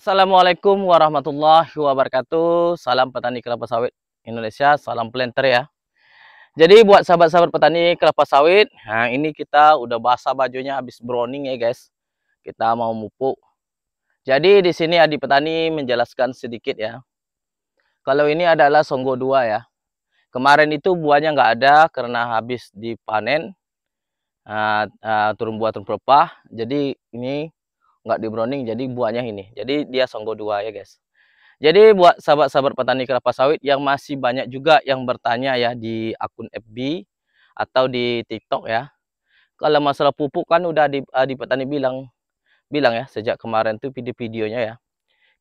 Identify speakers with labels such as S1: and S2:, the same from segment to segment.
S1: Assalamualaikum warahmatullahi wabarakatuh. Salam petani kelapa sawit Indonesia, salam planter ya. Jadi buat sahabat-sahabat petani kelapa sawit, nah ini kita udah basah bajunya habis browning ya guys. Kita mau mupuk. Jadi di sini Adi Petani menjelaskan sedikit ya. Kalau ini adalah songgo 2 ya. Kemarin itu buahnya nggak ada karena habis dipanen. Uh, uh, turun buah turun pelepah. Jadi ini nggak di browning jadi buahnya ini jadi dia songgo dua ya guys jadi buat sahabat-sahabat petani kelapa sawit yang masih banyak juga yang bertanya ya di akun FB atau di TikTok ya. Kalau masalah pupuk kan udah di, eh, di petani bilang bilang ya sejak kemarin tuh video-videonya ya.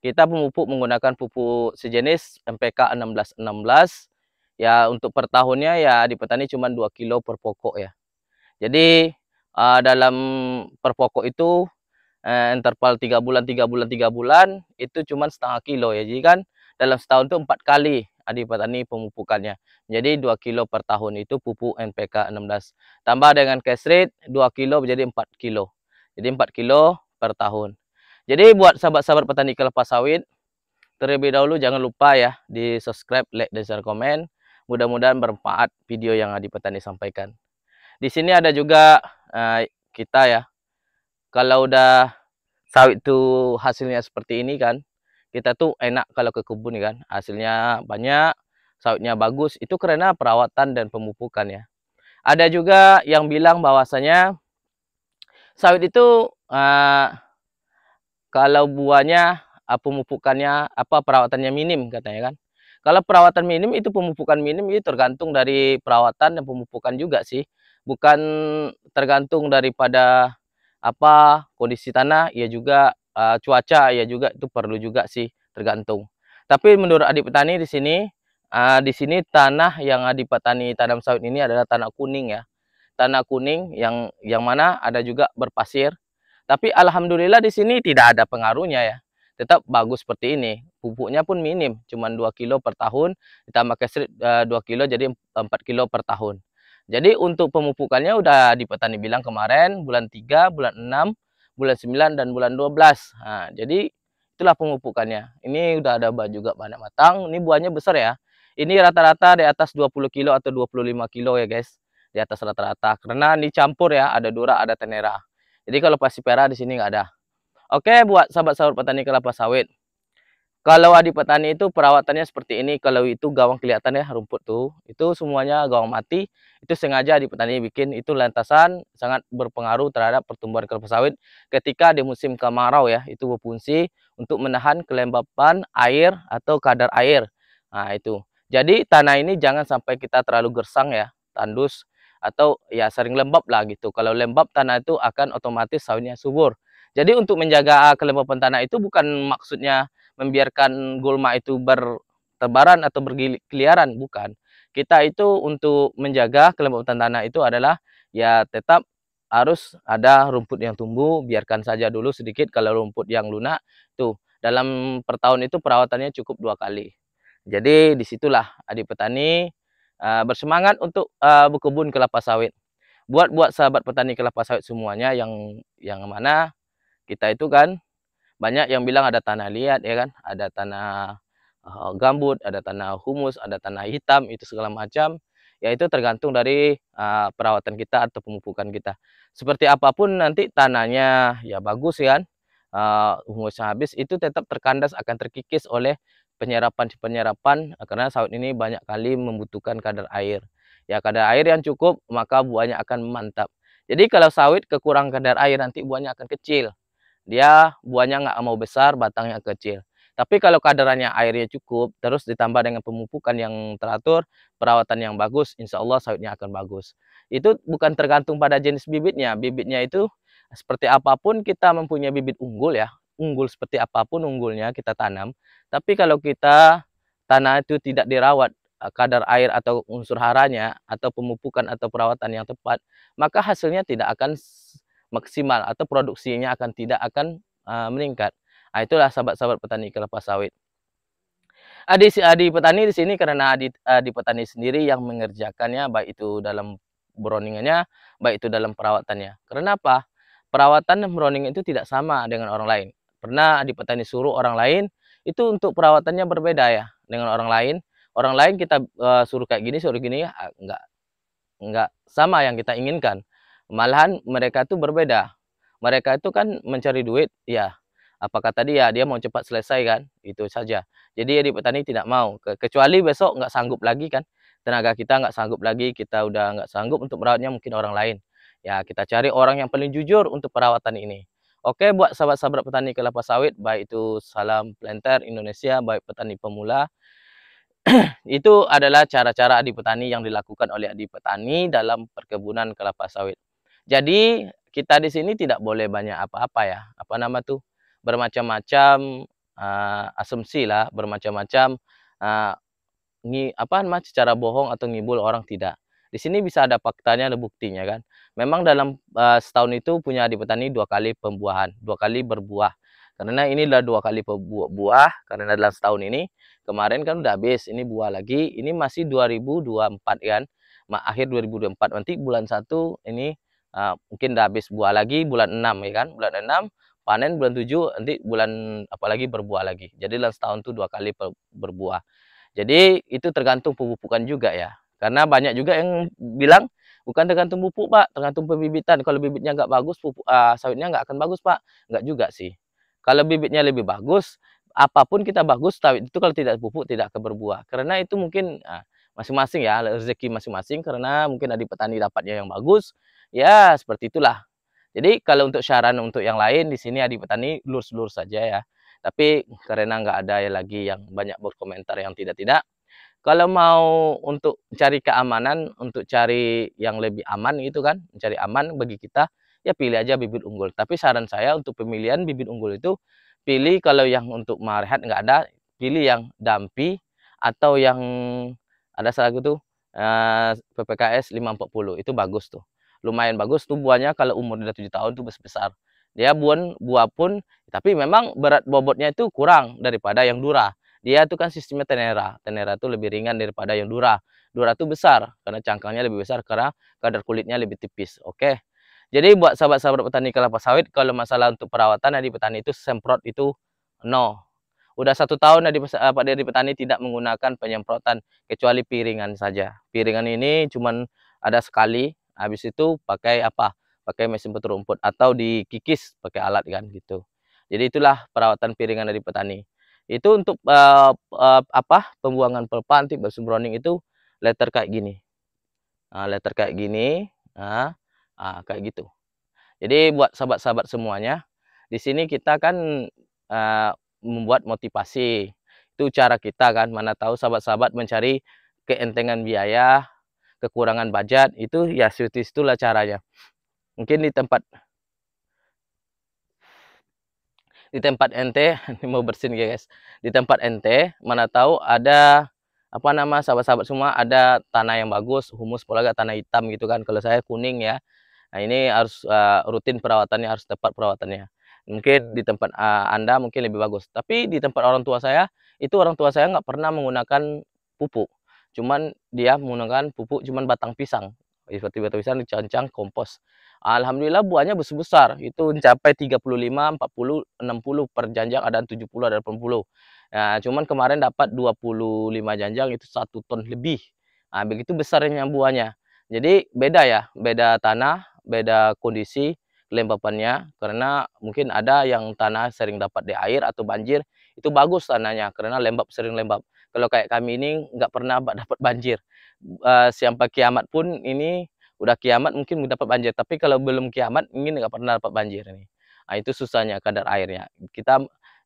S1: Kita pemupuk menggunakan pupuk sejenis MPK 1616 ya untuk per tahunnya ya di petani cuma 2 kilo per pokok ya. Jadi uh, dalam per pokok itu eh, interval 3 bulan 3 bulan 3 bulan itu cuma setengah kilo ya jadi kan dalam setahun itu empat kali Adi Petani pemupukannya. Jadi 2 kilo per tahun itu pupuk NPK 16. Tambah dengan cash rate 2 kilo menjadi 4 kilo. Jadi 4 kilo per tahun. Jadi buat sahabat-sahabat petani kelapa sawit, terlebih dahulu jangan lupa ya di subscribe, like, dan share komen. Mudah-mudahan bermanfaat video yang Adi Petani sampaikan. Di sini ada juga uh, kita ya kalau udah sawit tuh hasilnya seperti ini kan kita tuh enak kalau ke kebun kan hasilnya banyak sawitnya bagus itu karena perawatan dan pemupukan ya ada juga yang bilang bahwasanya sawit itu uh, kalau buahnya uh, pemupukannya apa perawatannya minim katanya kan kalau perawatan minim itu pemupukan minim itu tergantung dari perawatan dan pemupukan juga sih bukan tergantung daripada apa kondisi tanah ya juga uh, cuaca ya juga itu perlu juga sih tergantung tapi menurut adik petani di sini uh, di sini tanah yang adik petani tanam sawit ini adalah tanah kuning ya tanah kuning yang yang mana ada juga berpasir tapi alhamdulillah di sini tidak ada pengaruhnya ya tetap bagus seperti ini. Pupuknya pun minim, cuma 2 kilo per tahun, ditambah kesrit uh, eh, 2 kilo jadi 4 kilo per tahun. Jadi untuk pemupukannya udah di petani bilang kemarin bulan 3, bulan 6, bulan 9 dan bulan 12. Nah, jadi itulah pemupukannya. Ini udah ada buah juga banyak matang. Ini buahnya besar ya. Ini rata-rata di atas 20 kilo atau 25 kilo ya guys. Di atas rata-rata. Karena ini campur ya. Ada dura, ada tenera. Jadi kalau pasipera di sini nggak ada. Oke buat sahabat-sahabat petani kelapa sawit. Kalau adi petani itu perawatannya seperti ini. Kalau itu gawang kelihatan ya, rumput tuh. Itu semuanya gawang mati. Itu sengaja adi petani bikin. Itu lantasan sangat berpengaruh terhadap pertumbuhan kelapa sawit ketika di musim kemarau ya. Itu berfungsi untuk menahan kelembapan air atau kadar air. Nah, itu. Jadi tanah ini jangan sampai kita terlalu gersang ya, tandus atau ya sering lembab lah gitu. Kalau lembab tanah itu akan otomatis sawitnya subur. Jadi untuk menjaga kelembapan tanah itu bukan maksudnya membiarkan gulma itu bertebaran atau berkeliaran, bukan. Kita itu untuk menjaga kelembapan tanah itu adalah ya tetap harus ada rumput yang tumbuh, biarkan saja dulu sedikit kalau rumput yang lunak. Tuh, dalam per tahun itu perawatannya cukup dua kali. Jadi disitulah adik petani uh, bersemangat untuk uh, berkebun kelapa sawit. Buat-buat sahabat petani kelapa sawit semuanya yang yang mana kita itu kan banyak yang bilang ada tanah liat ya kan ada tanah uh, gambut ada tanah humus ada tanah hitam itu segala macam yaitu tergantung dari uh, perawatan kita atau pemupukan kita seperti apapun nanti tanahnya ya bagus ya kan uh, humusnya habis itu tetap terkandas akan terkikis oleh penyerapan-penyerapan karena sawit ini banyak kali membutuhkan kadar air ya kadar air yang cukup maka buahnya akan mantap jadi kalau sawit kekurangan kadar air nanti buahnya akan kecil dia buahnya nggak mau besar, batangnya kecil. Tapi kalau kadarannya airnya cukup, terus ditambah dengan pemupukan yang teratur, perawatan yang bagus, insya Allah sawitnya akan bagus. Itu bukan tergantung pada jenis bibitnya. Bibitnya itu seperti apapun kita mempunyai bibit unggul ya. Unggul seperti apapun unggulnya kita tanam. Tapi kalau kita tanah itu tidak dirawat, eh, kadar air atau unsur haranya, atau pemupukan atau perawatan yang tepat, maka hasilnya tidak akan maksimal atau produksinya akan tidak akan uh, meningkat. Nah, itulah sahabat-sahabat petani kelapa sawit. Adi adi petani di sini karena adi, adi petani sendiri yang mengerjakannya baik itu dalam browningannya, baik itu dalam perawatannya. Karena apa? Perawatan dan browning itu tidak sama dengan orang lain. Pernah adi petani suruh orang lain itu untuk perawatannya berbeda ya dengan orang lain. Orang lain kita uh, suruh kayak gini, suruh gini, ya ah, enggak enggak sama yang kita inginkan malahan mereka tuh berbeda mereka itu kan mencari duit ya apakah tadi ya dia mau cepat selesai kan itu saja jadi di petani tidak mau kecuali besok nggak sanggup lagi kan tenaga kita nggak sanggup lagi kita udah nggak sanggup untuk merawatnya mungkin orang lain ya kita cari orang yang paling jujur untuk perawatan ini oke buat sahabat-sahabat petani kelapa sawit baik itu salam planter Indonesia baik petani pemula itu adalah cara-cara adi petani yang dilakukan oleh adi petani dalam perkebunan kelapa sawit jadi kita di sini tidak boleh banyak apa-apa ya. Apa nama tuh? Bermacam-macam uh, asumsi lah, bermacam-macam uh, ngi apa nama, secara bohong atau ngibul orang tidak. Di sini bisa ada faktanya, ada buktinya kan. Memang dalam uh, setahun itu punya di petani dua kali pembuahan, dua kali berbuah. Karena ini adalah dua kali buah, buah karena dalam setahun ini kemarin kan udah habis, ini buah lagi, ini masih 2024 kan. Akhir 2024 nanti bulan 1 ini uh, mungkin udah habis buah lagi bulan 6 ya kan bulan 6 panen bulan 7 nanti bulan apalagi berbuah lagi jadi dalam setahun tuh dua kali berbuah jadi itu tergantung pemupukan juga ya karena banyak juga yang bilang bukan tergantung pupuk pak tergantung pembibitan kalau bibitnya nggak bagus pupuk uh, sawitnya nggak akan bagus pak nggak juga sih kalau bibitnya lebih bagus apapun kita bagus sawit itu kalau tidak pupuk tidak akan berbuah karena itu mungkin uh, masing-masing ya rezeki masing-masing karena mungkin ada petani dapatnya yang bagus ya seperti itulah jadi kalau untuk saran untuk yang lain di sini ada petani lurus-lurus saja ya tapi karena nggak ada lagi yang banyak berkomentar yang tidak-tidak kalau mau untuk cari keamanan untuk cari yang lebih aman itu kan mencari aman bagi kita ya pilih aja bibit unggul tapi saran saya untuk pemilihan bibit unggul itu pilih kalau yang untuk marehat nggak ada pilih yang dampi atau yang ada salah tuh eh, PPKS 540 itu bagus tuh lumayan bagus tuh buahnya kalau umur udah 7 tahun tuh besar -besar. dia buah buah pun tapi memang berat bobotnya itu kurang daripada yang dura dia itu kan sistemnya tenera tenera itu lebih ringan daripada yang dura dura itu besar karena cangkangnya lebih besar karena kadar kulitnya lebih tipis oke Jadi buat sahabat-sahabat petani kelapa sawit, kalau masalah untuk perawatan di petani itu semprot itu no. Udah satu tahun dari Pak Dedi Petani tidak menggunakan penyemprotan kecuali piringan saja. Piringan ini cuman ada sekali, habis itu pakai apa? Pakai mesin petur rumput atau dikikis pakai alat kan gitu. Jadi itulah perawatan piringan dari petani. Itu untuk uh, uh, apa? Pembuangan pelpanti tipe browning itu letter kayak gini. Uh, letter kayak gini, uh, uh, kayak gitu. Jadi buat sahabat-sahabat semuanya, di sini kita kan uh, membuat motivasi. Itu cara kita kan, mana tahu sahabat-sahabat mencari keentengan biaya, kekurangan budget, itu ya seperti itulah caranya. Mungkin di tempat di tempat NT ini mau bersin guys di tempat NT mana tahu ada apa nama sahabat-sahabat semua ada tanah yang bagus humus pola gak tanah hitam gitu kan kalau saya kuning ya nah ini harus uh, rutin perawatannya harus tepat perawatannya mungkin di tempat uh, anda mungkin lebih bagus tapi di tempat orang tua saya itu orang tua saya nggak pernah menggunakan pupuk cuman dia menggunakan pupuk cuman batang pisang seperti batang pisang dicancang kompos Alhamdulillah buahnya besar-besar itu mencapai 35 40 60 per janjang ada 70 ada 80 nah cuman kemarin dapat 25 janjang itu satu ton lebih nah begitu besarnya buahnya jadi beda ya beda tanah beda kondisi Lembapannya, karena mungkin ada yang tanah sering dapat di air atau banjir itu bagus tanahnya karena lembab sering lembab kalau kayak kami ini nggak pernah dapat banjir uh, siapa kiamat pun ini udah kiamat mungkin dapat banjir tapi kalau belum kiamat ini nggak pernah dapat banjir ini nah, itu susahnya kadar airnya kita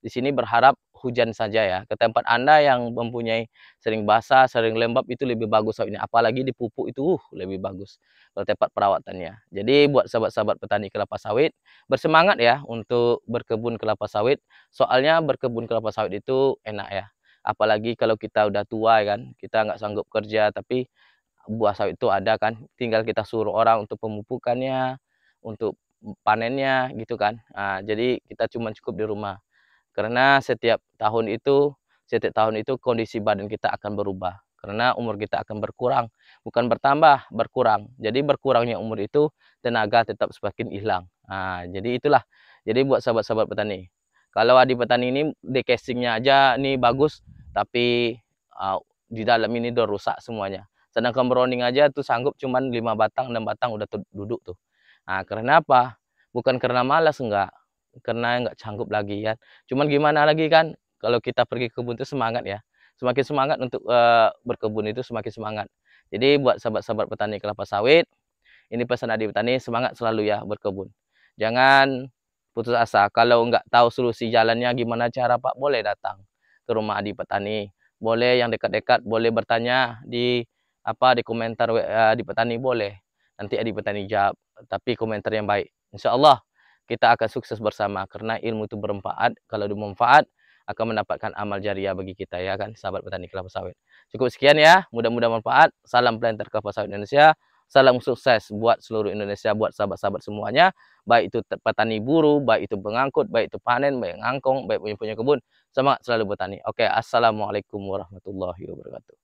S1: di sini berharap hujan saja ya. Ke tempat Anda yang mempunyai sering basah, sering lembab itu lebih bagus ini. Apalagi di pupuk itu uh, lebih bagus kalau tempat perawatannya. Jadi buat sahabat-sahabat petani kelapa sawit, bersemangat ya untuk berkebun kelapa sawit. Soalnya berkebun kelapa sawit itu enak ya. Apalagi kalau kita udah tua kan, kita nggak sanggup kerja tapi buah sawit itu ada kan. Tinggal kita suruh orang untuk pemupukannya, untuk panennya gitu kan. Nah, jadi kita cuma cukup di rumah. Karena setiap tahun itu, setiap tahun itu kondisi badan kita akan berubah. Karena umur kita akan berkurang, bukan bertambah, berkurang. Jadi berkurangnya umur itu tenaga tetap semakin hilang. Nah, jadi itulah. Jadi buat sahabat-sahabat petani. Kalau di petani ini di casingnya aja ini bagus, tapi uh, di dalam ini udah rusak semuanya. Sedangkan browning aja tuh sanggup cuman 5 batang, 6 batang udah duduk tuh. Nah, karena apa? Bukan karena malas enggak, kena nggak canggup lagi ya. Cuman gimana lagi kan kalau kita pergi ke kebun itu semangat ya. Semakin semangat untuk uh, berkebun itu semakin semangat. Jadi buat sahabat-sahabat petani kelapa sawit, ini pesan adik petani semangat selalu ya berkebun. Jangan putus asa. Kalau nggak tahu solusi jalannya gimana cara Pak boleh datang ke rumah adik petani. Boleh yang dekat-dekat boleh bertanya di apa di komentar uh, adik petani boleh. Nanti adik petani jawab. Tapi komentar yang baik. Insya Allah kita akan sukses bersama karena ilmu itu bermanfaat kalau manfaat akan mendapatkan amal jariah bagi kita ya kan sahabat petani kelapa sawit cukup sekian ya mudah-mudahan manfaat salam planter kelapa sawit Indonesia salam sukses buat seluruh Indonesia buat sahabat-sahabat semuanya baik itu petani buruh, baik itu pengangkut baik itu panen baik ngangkong baik punya punya kebun semangat selalu petani. oke assalamualaikum warahmatullahi wabarakatuh